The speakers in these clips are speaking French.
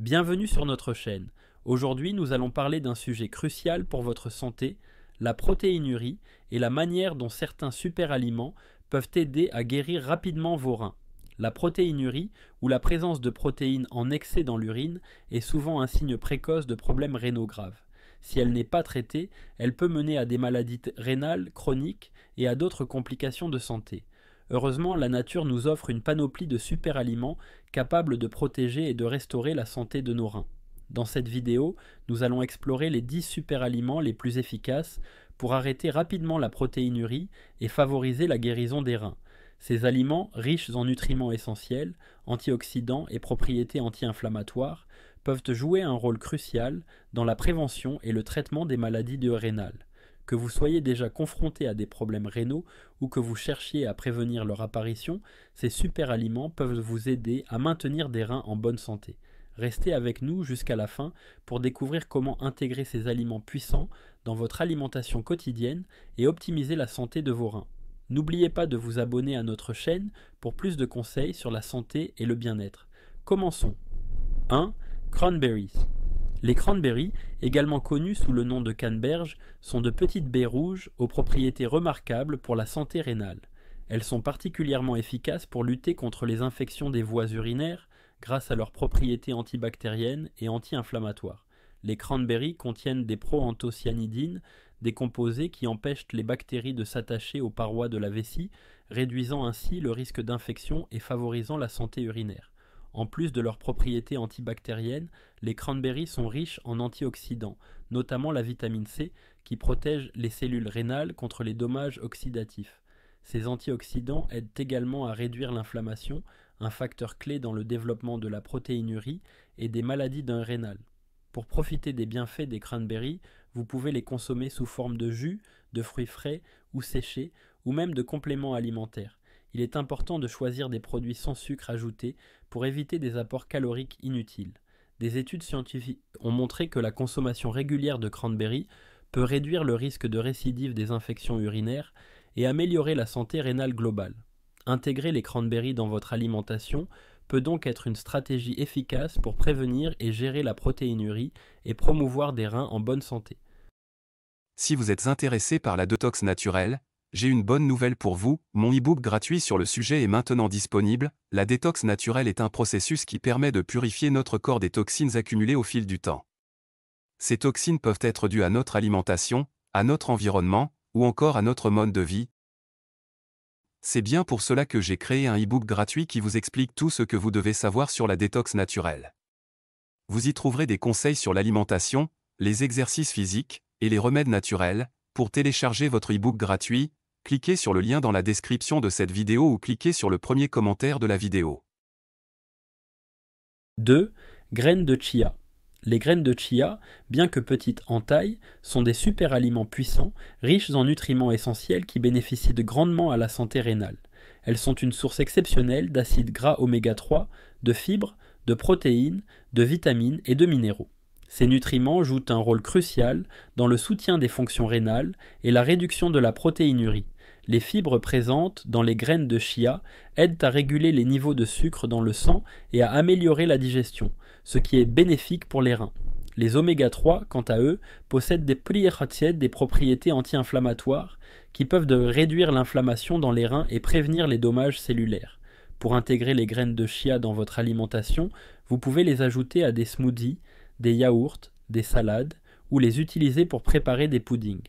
Bienvenue sur notre chaîne. Aujourd'hui, nous allons parler d'un sujet crucial pour votre santé, la protéinurie et la manière dont certains superaliments peuvent aider à guérir rapidement vos reins. La protéinurie, ou la présence de protéines en excès dans l'urine, est souvent un signe précoce de problèmes rénaux graves. Si elle n'est pas traitée, elle peut mener à des maladies rénales chroniques et à d'autres complications de santé. Heureusement, la nature nous offre une panoplie de super aliments capables de protéger et de restaurer la santé de nos reins. Dans cette vidéo, nous allons explorer les 10 super aliments les plus efficaces pour arrêter rapidement la protéinurie et favoriser la guérison des reins. Ces aliments, riches en nutriments essentiels, antioxydants et propriétés anti-inflammatoires, peuvent jouer un rôle crucial dans la prévention et le traitement des maladies rénales que vous soyez déjà confronté à des problèmes rénaux ou que vous cherchiez à prévenir leur apparition, ces super aliments peuvent vous aider à maintenir des reins en bonne santé. Restez avec nous jusqu'à la fin pour découvrir comment intégrer ces aliments puissants dans votre alimentation quotidienne et optimiser la santé de vos reins. N'oubliez pas de vous abonner à notre chaîne pour plus de conseils sur la santé et le bien-être. Commençons. 1. Cranberries. Les cranberries, également connus sous le nom de canneberges, sont de petites baies rouges aux propriétés remarquables pour la santé rénale. Elles sont particulièrement efficaces pour lutter contre les infections des voies urinaires grâce à leurs propriétés antibactériennes et anti-inflammatoires. Les cranberries contiennent des proanthocyanidines, des composés qui empêchent les bactéries de s'attacher aux parois de la vessie, réduisant ainsi le risque d'infection et favorisant la santé urinaire. En plus de leurs propriétés antibactériennes, les cranberries sont riches en antioxydants, notamment la vitamine C, qui protège les cellules rénales contre les dommages oxydatifs. Ces antioxydants aident également à réduire l'inflammation, un facteur clé dans le développement de la protéinurie et des maladies d'un rénal. Pour profiter des bienfaits des cranberries, vous pouvez les consommer sous forme de jus, de fruits frais ou séchés, ou même de compléments alimentaires il est important de choisir des produits sans sucre ajouté pour éviter des apports caloriques inutiles. Des études scientifiques ont montré que la consommation régulière de cranberry peut réduire le risque de récidive des infections urinaires et améliorer la santé rénale globale. Intégrer les cranberries dans votre alimentation peut donc être une stratégie efficace pour prévenir et gérer la protéinurie et promouvoir des reins en bonne santé. Si vous êtes intéressé par la détox naturelle, j'ai une bonne nouvelle pour vous, mon e-book gratuit sur le sujet est maintenant disponible. La détox naturelle est un processus qui permet de purifier notre corps des toxines accumulées au fil du temps. Ces toxines peuvent être dues à notre alimentation, à notre environnement, ou encore à notre mode de vie. C'est bien pour cela que j'ai créé un e-book gratuit qui vous explique tout ce que vous devez savoir sur la détox naturelle. Vous y trouverez des conseils sur l'alimentation, les exercices physiques et les remèdes naturels. Pour télécharger votre e-book gratuit, cliquez sur le lien dans la description de cette vidéo ou cliquez sur le premier commentaire de la vidéo. 2. Graines de chia. Les graines de chia, bien que petites en taille, sont des super-aliments puissants, riches en nutriments essentiels qui bénéficient grandement à la santé rénale. Elles sont une source exceptionnelle d'acides gras oméga 3, de fibres, de protéines, de vitamines et de minéraux. Ces nutriments jouent un rôle crucial dans le soutien des fonctions rénales et la réduction de la protéinurie, les fibres présentes dans les graines de chia aident à réguler les niveaux de sucre dans le sang et à améliorer la digestion, ce qui est bénéfique pour les reins. Les oméga 3, quant à eux, possèdent des des propriétés anti-inflammatoires, qui peuvent réduire l'inflammation dans les reins et prévenir les dommages cellulaires. Pour intégrer les graines de chia dans votre alimentation, vous pouvez les ajouter à des smoothies, des yaourts, des salades, ou les utiliser pour préparer des puddings.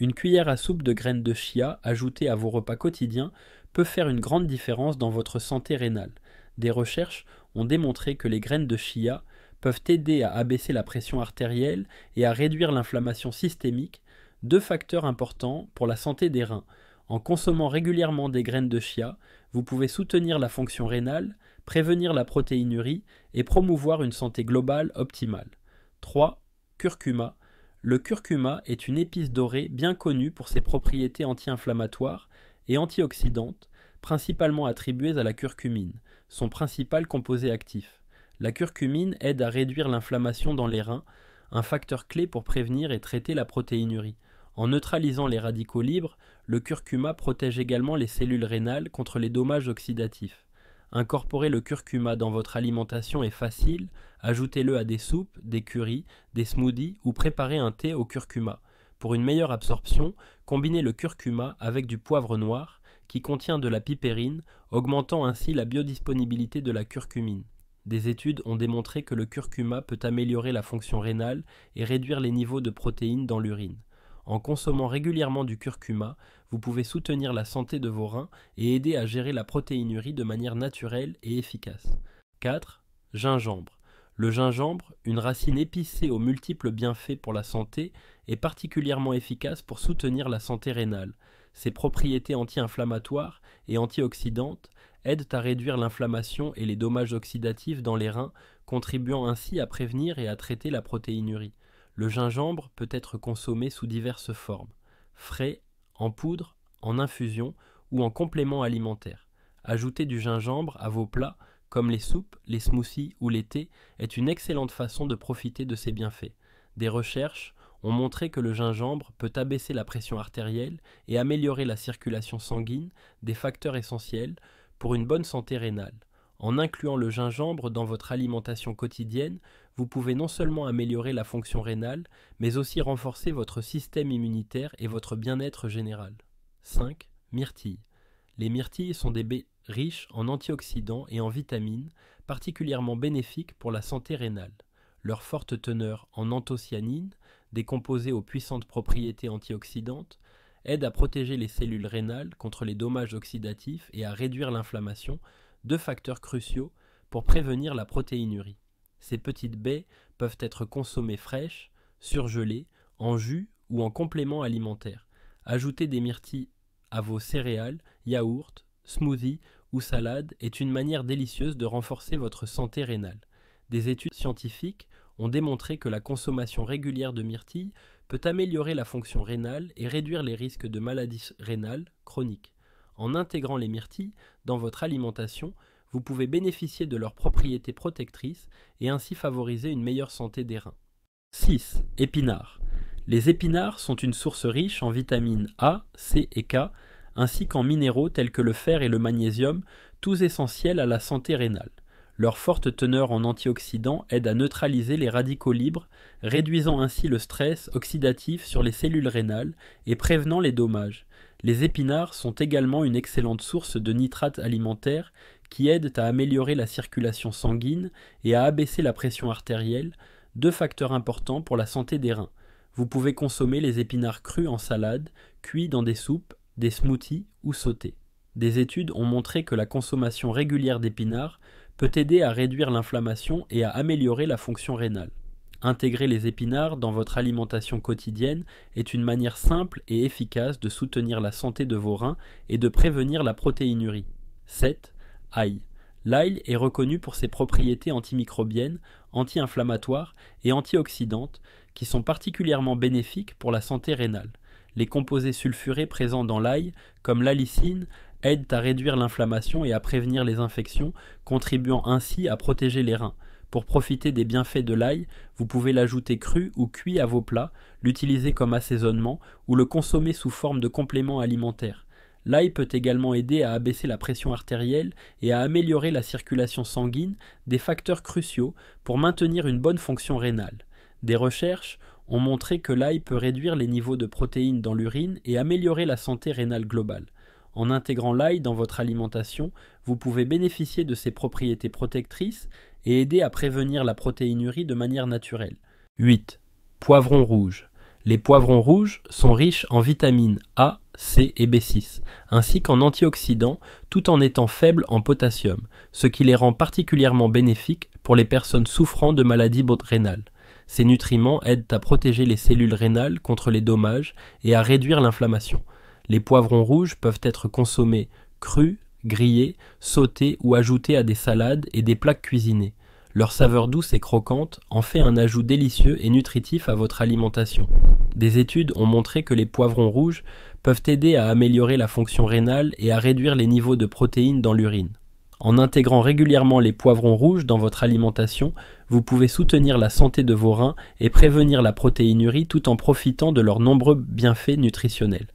Une cuillère à soupe de graines de chia ajoutée à vos repas quotidiens peut faire une grande différence dans votre santé rénale. Des recherches ont démontré que les graines de chia peuvent aider à abaisser la pression artérielle et à réduire l'inflammation systémique, deux facteurs importants pour la santé des reins. En consommant régulièrement des graines de chia, vous pouvez soutenir la fonction rénale, prévenir la protéinurie et promouvoir une santé globale optimale. 3. Curcuma le curcuma est une épice dorée bien connue pour ses propriétés anti-inflammatoires et antioxydantes, principalement attribuées à la curcumine, son principal composé actif. La curcumine aide à réduire l'inflammation dans les reins, un facteur clé pour prévenir et traiter la protéinurie. En neutralisant les radicaux libres, le curcuma protège également les cellules rénales contre les dommages oxydatifs. Incorporer le curcuma dans votre alimentation est facile, ajoutez-le à des soupes, des curries, des smoothies ou préparez un thé au curcuma. Pour une meilleure absorption, combinez le curcuma avec du poivre noir, qui contient de la pipérine, augmentant ainsi la biodisponibilité de la curcumine. Des études ont démontré que le curcuma peut améliorer la fonction rénale et réduire les niveaux de protéines dans l'urine. En consommant régulièrement du curcuma, vous pouvez soutenir la santé de vos reins et aider à gérer la protéinurie de manière naturelle et efficace. 4. Gingembre. Le gingembre, une racine épicée aux multiples bienfaits pour la santé, est particulièrement efficace pour soutenir la santé rénale. Ses propriétés anti-inflammatoires et antioxydantes aident à réduire l'inflammation et les dommages oxydatifs dans les reins, contribuant ainsi à prévenir et à traiter la protéinurie. Le gingembre peut être consommé sous diverses formes, frais, en poudre, en infusion ou en complément alimentaire. Ajouter du gingembre à vos plats, comme les soupes, les smoothies ou les thés, est une excellente façon de profiter de ses bienfaits. Des recherches ont montré que le gingembre peut abaisser la pression artérielle et améliorer la circulation sanguine, des facteurs essentiels pour une bonne santé rénale. En incluant le gingembre dans votre alimentation quotidienne, vous pouvez non seulement améliorer la fonction rénale, mais aussi renforcer votre système immunitaire et votre bien-être général. 5. Myrtilles. Les myrtilles sont des baies riches en antioxydants et en vitamines, particulièrement bénéfiques pour la santé rénale. Leur forte teneur en anthocyanine, des aux puissantes propriétés antioxydantes, aide à protéger les cellules rénales contre les dommages oxydatifs et à réduire l'inflammation, deux facteurs cruciaux pour prévenir la protéinurie. Ces petites baies peuvent être consommées fraîches, surgelées, en jus ou en complément alimentaire. Ajouter des myrtilles à vos céréales, yaourts, smoothies ou salades est une manière délicieuse de renforcer votre santé rénale. Des études scientifiques ont démontré que la consommation régulière de myrtilles peut améliorer la fonction rénale et réduire les risques de maladies rénales chroniques. En intégrant les myrtilles dans votre alimentation, vous pouvez bénéficier de leurs propriétés protectrices et ainsi favoriser une meilleure santé des reins. 6. Épinards. Les épinards sont une source riche en vitamines A, C et K, ainsi qu'en minéraux tels que le fer et le magnésium, tous essentiels à la santé rénale. Leur forte teneur en antioxydants aide à neutraliser les radicaux libres, réduisant ainsi le stress oxydatif sur les cellules rénales et prévenant les dommages. Les épinards sont également une excellente source de nitrates alimentaires qui aident à améliorer la circulation sanguine et à abaisser la pression artérielle, deux facteurs importants pour la santé des reins. Vous pouvez consommer les épinards crus en salade, cuits dans des soupes, des smoothies ou sautés. Des études ont montré que la consommation régulière d'épinards peut aider à réduire l'inflammation et à améliorer la fonction rénale. Intégrer les épinards dans votre alimentation quotidienne est une manière simple et efficace de soutenir la santé de vos reins et de prévenir la protéinurie. 7. L'ail est reconnu pour ses propriétés antimicrobiennes, anti-inflammatoires et antioxydantes qui sont particulièrement bénéfiques pour la santé rénale. Les composés sulfurés présents dans l'ail, comme l'alicine, aident à réduire l'inflammation et à prévenir les infections, contribuant ainsi à protéger les reins. Pour profiter des bienfaits de l'ail, vous pouvez l'ajouter cru ou cuit à vos plats, l'utiliser comme assaisonnement ou le consommer sous forme de complément alimentaire. L'ail peut également aider à abaisser la pression artérielle et à améliorer la circulation sanguine, des facteurs cruciaux pour maintenir une bonne fonction rénale. Des recherches ont montré que l'ail peut réduire les niveaux de protéines dans l'urine et améliorer la santé rénale globale. En intégrant l'ail dans votre alimentation, vous pouvez bénéficier de ses propriétés protectrices et aider à prévenir la protéinurie de manière naturelle. 8. Poivrons rouge. Les poivrons rouges sont riches en vitamine A, C et B6, ainsi qu'en antioxydants tout en étant faibles en potassium, ce qui les rend particulièrement bénéfiques pour les personnes souffrant de maladies rénales. Ces nutriments aident à protéger les cellules rénales contre les dommages et à réduire l'inflammation. Les poivrons rouges peuvent être consommés crus, grillés, sautés ou ajoutés à des salades et des plaques cuisinées. Leur saveur douce et croquante en fait un ajout délicieux et nutritif à votre alimentation. Des études ont montré que les poivrons rouges peuvent aider à améliorer la fonction rénale et à réduire les niveaux de protéines dans l'urine. En intégrant régulièrement les poivrons rouges dans votre alimentation, vous pouvez soutenir la santé de vos reins et prévenir la protéinurie tout en profitant de leurs nombreux bienfaits nutritionnels.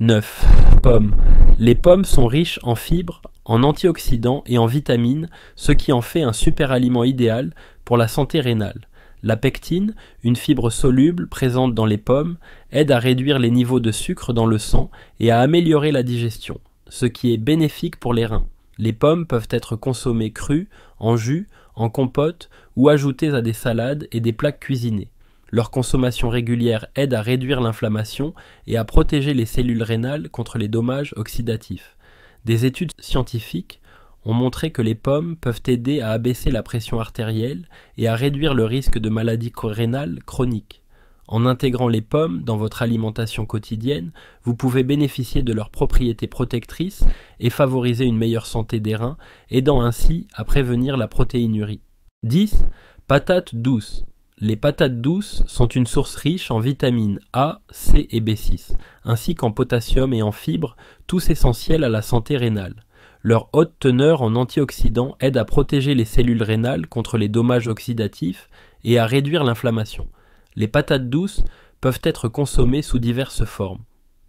9. Pommes. Les pommes sont riches en fibres, en antioxydants et en vitamines, ce qui en fait un super aliment idéal pour la santé rénale. La pectine, une fibre soluble présente dans les pommes, aide à réduire les niveaux de sucre dans le sang et à améliorer la digestion, ce qui est bénéfique pour les reins. Les pommes peuvent être consommées crues, en jus, en compote ou ajoutées à des salades et des plaques cuisinées. Leur consommation régulière aide à réduire l'inflammation et à protéger les cellules rénales contre les dommages oxydatifs. Des études scientifiques ont montré que les pommes peuvent aider à abaisser la pression artérielle et à réduire le risque de maladies rénales chroniques. En intégrant les pommes dans votre alimentation quotidienne, vous pouvez bénéficier de leurs propriétés protectrices et favoriser une meilleure santé des reins, aidant ainsi à prévenir la protéinurie. 10. Patates douces. Les patates douces sont une source riche en vitamines A, C et B6, ainsi qu'en potassium et en fibres, tous essentiels à la santé rénale. Leur haute teneur en antioxydants aide à protéger les cellules rénales contre les dommages oxydatifs et à réduire l'inflammation. Les patates douces peuvent être consommées sous diverses formes,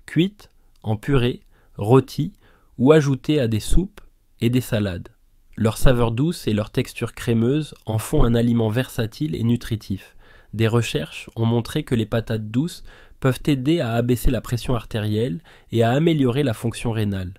cuites, en purée, rôties ou ajoutées à des soupes et des salades. Leur saveur douce et leur texture crémeuse en font un aliment versatile et nutritif. Des recherches ont montré que les patates douces peuvent aider à abaisser la pression artérielle et à améliorer la fonction rénale.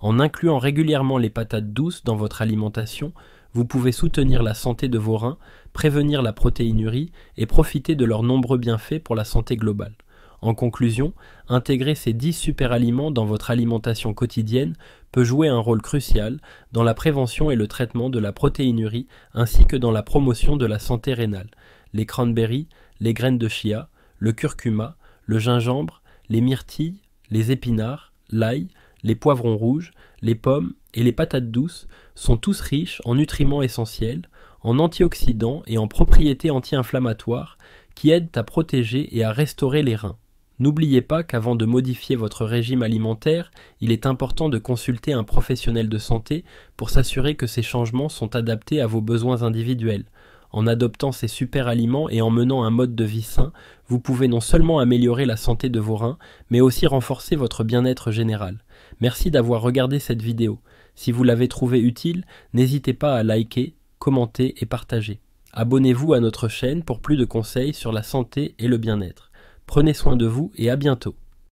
En incluant régulièrement les patates douces dans votre alimentation, vous pouvez soutenir la santé de vos reins, prévenir la protéinurie et profiter de leurs nombreux bienfaits pour la santé globale. En conclusion, intégrer ces 10 superaliments dans votre alimentation quotidienne peut jouer un rôle crucial dans la prévention et le traitement de la protéinurie ainsi que dans la promotion de la santé rénale. Les cranberries, les graines de chia, le curcuma, le gingembre, les myrtilles, les épinards, l'ail, les poivrons rouges, les pommes et les patates douces sont tous riches en nutriments essentiels, en antioxydants et en propriétés anti-inflammatoires qui aident à protéger et à restaurer les reins. N'oubliez pas qu'avant de modifier votre régime alimentaire, il est important de consulter un professionnel de santé pour s'assurer que ces changements sont adaptés à vos besoins individuels. En adoptant ces super aliments et en menant un mode de vie sain, vous pouvez non seulement améliorer la santé de vos reins, mais aussi renforcer votre bien-être général. Merci d'avoir regardé cette vidéo. Si vous l'avez trouvée utile, n'hésitez pas à liker, commenter et partager. Abonnez-vous à notre chaîne pour plus de conseils sur la santé et le bien-être. Prenez soin de vous et à bientôt.